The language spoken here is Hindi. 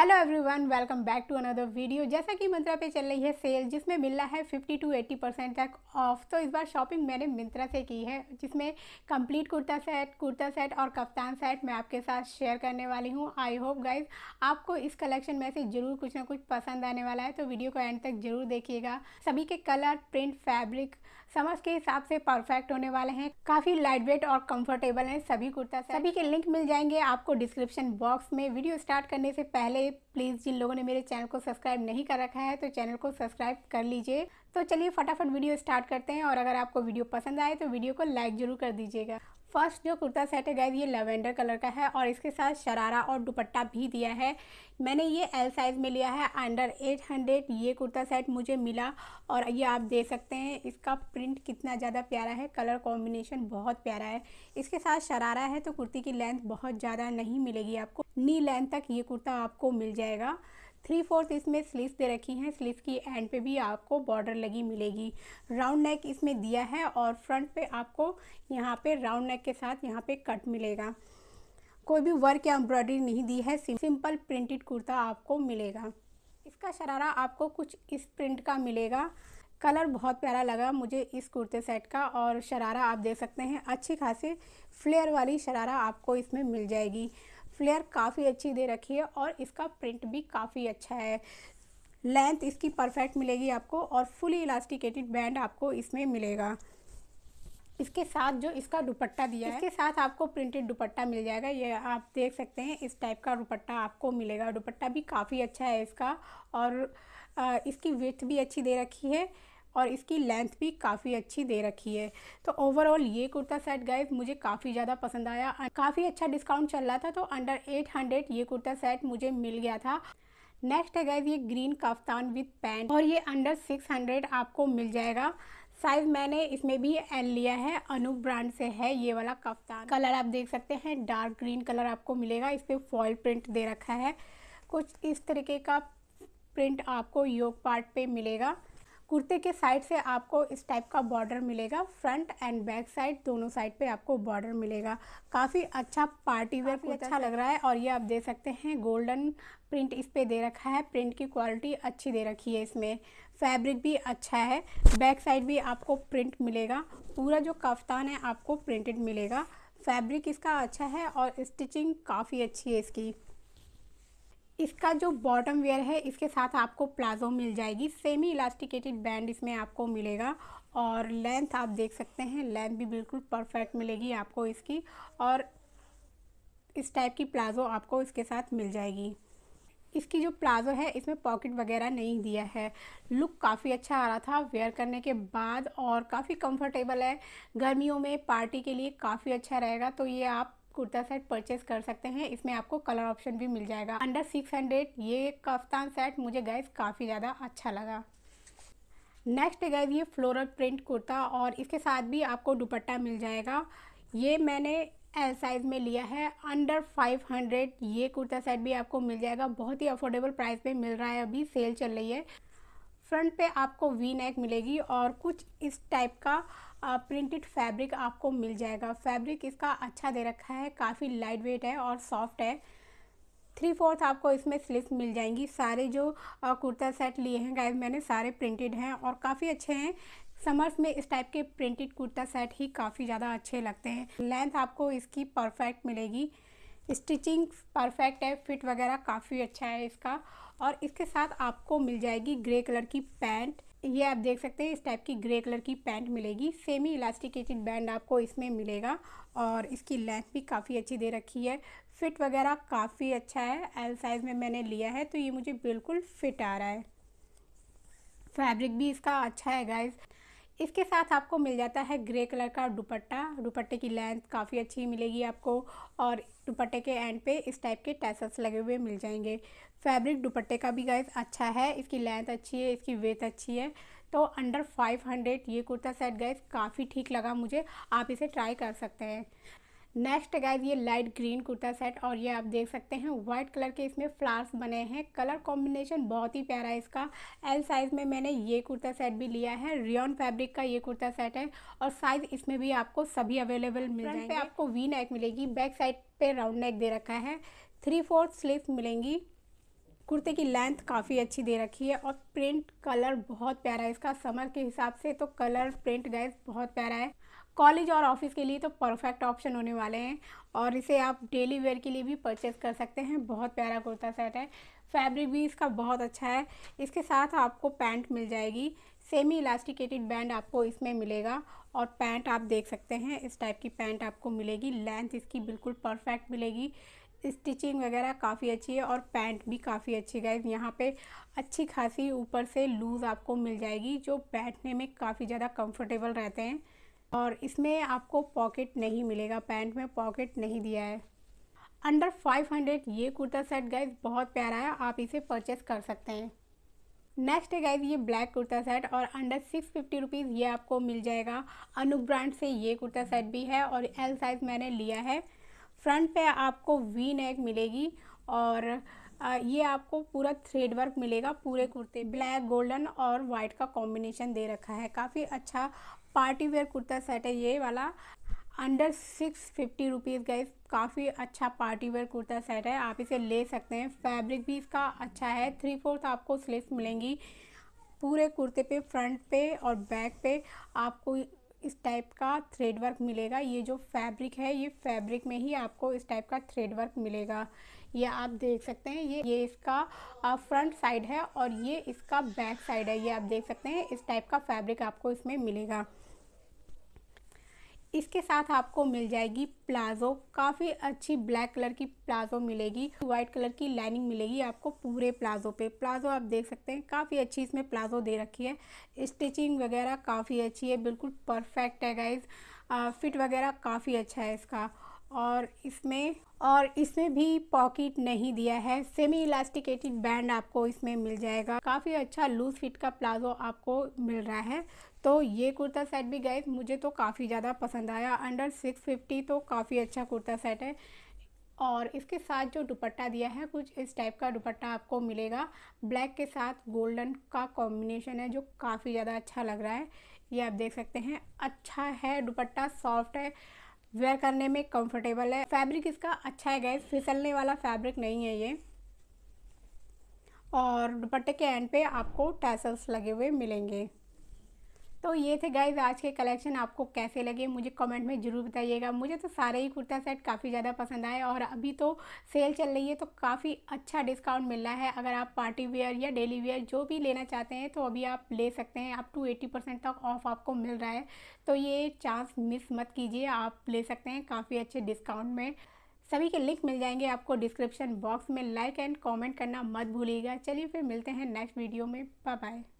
hello everyone welcome back to another video जैसा कि मिंत्रा पे चल रही है सेल जिसमें मिल रहा है 50 टू 80 परसेंट तक ऑफ तो इस बार शॉपिंग मैंने मिंत्रा से की है जिसमें complete kurta set kurta set और कप्तान सेट मैं आपके साथ शेयर करने वाली हूँ आई होप गाइज आपको इस कलेक्शन में से ज़रूर कुछ ना कुछ पसंद आने वाला है तो वीडियो को एंड तक जरूर देखिएगा सभी के कलर प्रिंट फैब्रिक समझ के हिसाब से परफेक्ट होने वाले हैं काफ़ी लाइट वेट और कंफर्टेबल हैं सभी कुर्ता सेट सभी के लिंक मिल जाएंगे आपको डिस्क्रिप्शन बॉक्स में वीडियो स्टार्ट करने से पहले प्लीज़ जिन लोगों ने मेरे चैनल को सब्सक्राइब नहीं कर रखा है तो चैनल को सब्सक्राइब कर लीजिए तो चलिए फटाफट वीडियो स्टार्ट करते हैं और अगर आपको वीडियो पसंद आए तो वीडियो को लाइक ज़रूर कर दीजिएगा फर्स्ट जो कुर्ता सेट है गैज़ ये लेवेंडर कलर का है और इसके साथ शरारा और दुपट्टा भी दिया है मैंने ये एल साइज़ में लिया है अंडर एट हंड्रेड ये कुर्ता सेट मुझे मिला और ये आप देख सकते हैं इसका प्रिंट कितना ज़्यादा प्यारा है कलर कॉम्बिनेशन बहुत प्यारा है इसके साथ शरारा है तो कुर्ती की लेंथ बहुत ज़्यादा नहीं मिलेगी आपको नी लेंथ तक ये कुर्ता आपको मिल जाएगा थ्री फोर्थ इसमें स्लीव्स दे रखी हैं स्लीव की एंड पे भी आपको बॉर्डर लगी मिलेगी राउंड नेक इसमें दिया है और फ्रंट पे आपको यहाँ पे राउंड नेक के साथ यहाँ पे कट मिलेगा कोई भी वर्क या एम्ब्रॉयडरी नहीं दी है सिंपल प्रिंटेड कुर्ता आपको मिलेगा इसका शरारा आपको कुछ इस प्रिंट का मिलेगा कलर बहुत प्यारा लगा मुझे इस कुर्ते सेट का और शरारा आप देख सकते हैं अच्छी खासी फ्लेयर वाली शरारा आपको इसमें मिल जाएगी फ्लेयर काफ़ी अच्छी दे रखी है और इसका प्रिंट भी काफ़ी अच्छा है लेंथ इसकी परफेक्ट मिलेगी आपको और फुली इलास्टिकेटेड बैंड आपको इसमें मिलेगा इसके साथ जो इसका दुपट्टा दिया है इसके साथ आपको प्रिंटेड दुपट्टा मिल जाएगा ये आप देख सकते हैं इस टाइप का दुपट्टा आपको मिलेगा दुपट्टा भी काफ़ी अच्छा है इसका और इसकी विथ भी अच्छी दे रखी है और इसकी लेंथ भी काफ़ी अच्छी दे रखी है तो ओवरऑल ये कुर्ता सेट गाइस मुझे काफ़ी ज़्यादा पसंद आया काफ़ी अच्छा डिस्काउंट चल रहा था तो अंडर 800 ये कुर्ता सेट मुझे मिल गया था नेक्स्ट है गाइस ये ग्रीन कफ्तान विथ पैंट और ये अंडर 600 आपको मिल जाएगा साइज मैंने इसमें भी एल लिया है अनूप ब्रांड से है ये वाला कफ्तान कलर आप देख सकते हैं डार्क ग्रीन कलर आपको मिलेगा इस पर फॉल प्रिंट दे रखा है कुछ इस तरीके का प्रिंट आपको योग पार्ट पे मिलेगा कुर्ते के साइड से आपको इस टाइप का बॉर्डर मिलेगा फ्रंट एंड बैक साइड दोनों साइड पे आपको बॉर्डर मिलेगा काफ़ी अच्छा पार्टी वेयर अच्छा, अच्छा लग रहा है और ये आप दे सकते हैं गोल्डन प्रिंट इस पर दे रखा है प्रिंट की क्वालिटी अच्छी दे रखी है इसमें फैब्रिक भी अच्छा है बैक साइड भी आपको प्रिंट मिलेगा पूरा जो कफ्तान है आपको प्रिंटेड मिलेगा फैब्रिक इसका अच्छा है और स्टिचिंग काफ़ी अच्छी है इसकी इसका जो बॉटम वेयर है इसके साथ आपको प्लाजो मिल जाएगी सेमी इलास्टिकेटेड बैंड इसमें आपको मिलेगा और लेंथ आप देख सकते हैं लेंथ भी बिल्कुल परफेक्ट मिलेगी आपको इसकी और इस टाइप की प्लाजो आपको इसके साथ मिल जाएगी इसकी जो प्लाजो है इसमें पॉकेट वगैरह नहीं दिया है लुक काफ़ी अच्छा आ रहा था वेयर करने के बाद और काफ़ी कंफर्टेबल है गर्मियों में पार्टी के लिए काफ़ी अच्छा रहेगा तो ये आप कुर्ता सेट परचेस कर सकते हैं इसमें आपको कलर ऑप्शन भी मिल जाएगा अंडर सिक्स हंड्रेड ये कफ्तान सेट मुझे गैस काफ़ी ज़्यादा अच्छा लगा नेक्स्ट है गैस ये फ्लोरल प्रिंट कुर्ता और इसके साथ भी आपको दुपट्टा मिल जाएगा ये मैंने एल साइज़ में लिया है अंडर 500 ये कुर्ता सेट भी आपको मिल जाएगा बहुत ही अफोर्डेबल प्राइस में मिल रहा है अभी सेल चल रही है फ्रंट पे आपको वी नेक मिलेगी और कुछ इस टाइप का प्रिंटेड फैब्रिक आपको मिल जाएगा फैब्रिक इसका अच्छा दे रखा है काफ़ी लाइट वेट है और सॉफ्ट है थ्री फोर्थ आपको इसमें स्लिप मिल जाएंगी सारे जो कुर्ता सेट लिए हैं गाइज मैंने सारे प्रिंटेड हैं और काफ़ी अच्छे हैं समर्स में इस टाइप के प्रिंटेड कुर्ता सेट ही काफ़ी ज़्यादा अच्छे लगते हैं लेंथ आपको इसकी परफेक्ट मिलेगी स्टिचिंग परफेक्ट है फिट वगैरह काफ़ी अच्छा है इसका और इसके साथ आपको मिल जाएगी ग्रे कलर की पैंट ये आप देख सकते हैं इस टाइप की ग्रे कलर की पैंट मिलेगी सेमी इलास्टिकेटेड बैंड आपको इसमें मिलेगा और इसकी लेंथ भी काफ़ी अच्छी दे रखी है फिट वगैरह काफ़ी अच्छा है एल साइज़ में मैंने लिया है तो ये मुझे बिल्कुल फिट आ रहा है फैब्रिक भी इसका अच्छा है गाइज़ इसके साथ आपको मिल जाता है ग्रे कलर का दुपट्टा दुपट्टे की लेंथ काफ़ी अच्छी मिलेगी आपको और दुपट्टे के एंड पे इस टाइप के टैसल्स लगे हुए मिल जाएंगे फैब्रिक दुपट्टे का भी गाइस अच्छा है इसकी लेंथ अच्छी है इसकी वेथ अच्छी है तो अंडर 500 ये कुर्ता सेट गाइस काफ़ी ठीक लगा मुझे आप इसे ट्राई कर सकते हैं नेक्स्ट गाइज ये लाइट ग्रीन कुर्ता सेट और ये आप देख सकते हैं व्हाइट कलर के इसमें फ्लावर्स बने हैं कलर कॉम्बिनेशन बहुत ही प्यारा है इसका एल साइज़ में मैंने ये कुर्ता सेट भी लिया है रियन फैब्रिक का ये कुर्ता सेट है और साइज़ इसमें भी आपको सभी अवेलेबल मिल जाएंगे पे आपको वी नेक मिलेगी बैक साइड पे राउंड नेक दे रखा है थ्री फोर्थ स्लीव मिलेंगी कुर्ते की लेंथ काफ़ी अच्छी दे रखी है और प्रिंट कलर बहुत प्यारा है इसका समर के हिसाब से तो कलर प्रिंट गैस बहुत प्यारा है कॉलेज और ऑफिस के लिए तो परफेक्ट ऑप्शन होने वाले हैं और इसे आप डेली वेयर के लिए भी परचेस कर सकते हैं बहुत प्यारा कुर्ता सेट है फैब्रिक भी इसका बहुत अच्छा है इसके साथ आपको पैंट मिल जाएगी सेमी इलास्टिकेटेड बैंड आपको इसमें मिलेगा और पैंट आप देख सकते हैं इस टाइप की पैंट आपको मिलेगी लेंथ इसकी बिल्कुल परफेक्ट मिलेगी स्टिचिंग वगैरह काफ़ी अच्छी है और पैंट भी काफ़ी अच्छी गाइज यहाँ पे अच्छी खासी ऊपर से लूज़ आपको मिल जाएगी जो बैठने में काफ़ी ज़्यादा कंफर्टेबल रहते हैं और इसमें आपको पॉकेट नहीं मिलेगा पैंट में पॉकेट नहीं दिया है अंडर 500 ये कुर्ता सेट गाइज बहुत प्यारा है आप इसे परचेस कर सकते हैं नेक्स्ट है गाइज ये ब्लैक कुर्ता सेट और अंडर सिक्स फिफ्टी रुपीज़ ये आपको मिल जाएगा अनुक ब्रांड से ये कुर्ता सेट भी है और एल साइज़ मैंने लिया है फ्रंट पे आपको वी नेक मिलेगी और ये आपको पूरा थ्रेड वर्क मिलेगा पूरे कुर्ते ब्लैक गोल्डन और वाइट का कॉम्बिनेशन दे रखा है काफ़ी अच्छा पार्टी वेयर कुर्ता सेट है ये वाला अंडर सिक्स फिफ्टी रुपीज़ का काफ़ी अच्छा पार्टी वेयर कुर्ता सेट है आप इसे ले सकते हैं फैब्रिक भी इसका अच्छा है थ्री फोर्थ आपको स्लीव मिलेंगी पूरे कुर्ते पे फ्रंट पे और बैक पे आपको इस टाइप का थ्रेड वर्क मिलेगा ये जो फैब्रिक है ये फैब्रिक में ही आपको इस टाइप का थ्रेड वर्क मिलेगा ये आप देख सकते हैं ये ये इसका फ्रंट साइड है और ये इसका बैक साइड है ये आप देख सकते हैं इस टाइप का फैब्रिक आपको इसमें मिलेगा इसके साथ आपको मिल जाएगी प्लाजो काफ़ी अच्छी ब्लैक कलर की प्लाजो मिलेगी वाइट कलर की लाइनिंग मिलेगी आपको पूरे प्लाजो पे प्लाजो आप देख सकते हैं काफ़ी अच्छी इसमें प्लाजो दे रखी है स्टिचिंग वगैरह काफ़ी अच्छी है बिल्कुल परफेक्ट है गाइज फिट वगैरह काफ़ी अच्छा है इसका और इसमें और इसमें भी पॉकेट नहीं दिया है सेमी इलास्टिकेटेड बैंड आपको इसमें मिल जाएगा काफ़ी अच्छा लूज फिट का प्लाजो आपको मिल रहा है तो ये कुर्ता सेट भी गए मुझे तो काफ़ी ज़्यादा पसंद आया अंडर सिक्स फिफ्टी तो काफ़ी अच्छा कुर्ता सेट है और इसके साथ जो दुपट्टा दिया है कुछ इस टाइप का दुपट्टा आपको मिलेगा ब्लैक के साथ गोल्डन का कॉम्बिनेशन है जो काफ़ी ज़्यादा अच्छा लग रहा है ये आप देख सकते हैं अच्छा है दुपट्टा सॉफ्ट है वेयर करने में कंफर्टेबल है फैब्रिक इसका अच्छा है गैस फिसलने वाला फैब्रिक नहीं है ये और दुपट्टे के एंड पे आपको टैसल्स लगे हुए मिलेंगे तो ये थे गाइज आज के कलेक्शन आपको कैसे लगे मुझे कमेंट में ज़रूर बताइएगा मुझे तो सारे ही कुर्ता सेट काफ़ी ज़्यादा पसंद आए और अभी तो सेल चल रही है तो काफ़ी अच्छा डिस्काउंट मिल रहा है अगर आप पार्टी वेयर या डेली वेयर जो भी लेना चाहते हैं तो अभी आप ले सकते हैं आप टू एटी परसेंट तक ऑफ आपको मिल रहा है तो ये चांस मिस मत कीजिए आप ले सकते हैं काफ़ी अच्छे डिस्काउंट में सभी के लिंक मिल जाएंगे आपको डिस्क्रिप्शन बॉक्स में लाइक एंड कॉमेंट करना मत भूलिएगा चलिए फिर मिलते हैं नेक्स्ट वीडियो में बाय बाय